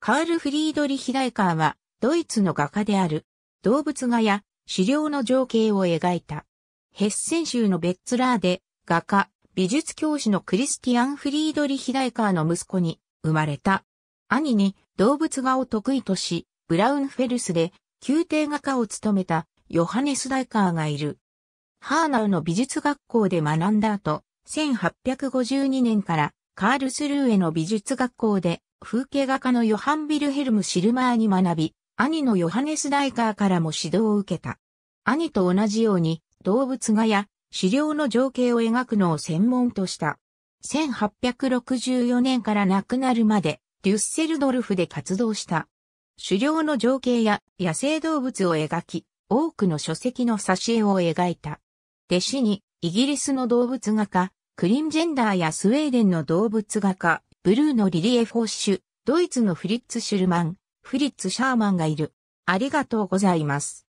カール・フリードリヒ・ライカーは、ドイツの画家である、動物画や狩猟の情景を描いた。ヘッセン州のベッツラーで、画家、美術教師のクリスティアン・フリードリヒ・ライカーの息子に生まれた。兄に動物画を得意とし、ブラウンフェルスで宮廷画家を務めたヨハネス・ライカーがいる。ハーナウの美術学校で学んだ後、1852年からカールスルーへの美術学校で風景画家のヨハン・ビルヘルム・シルマーに学び、兄のヨハネス・ダイカーからも指導を受けた。兄と同じように動物画や狩猟の情景を描くのを専門とした。1864年から亡くなるまでデュッセルドルフで活動した。狩猟の情景や野生動物を描き、多くの書籍の挿絵を描いた。弟子にイギリスの動物画家、クリンジェンダーやスウェーデンの動物画家、ブルーのリリエ・フォッシュ、ドイツのフリッツ・シュルマン、フリッツ・シャーマンがいる。ありがとうございます。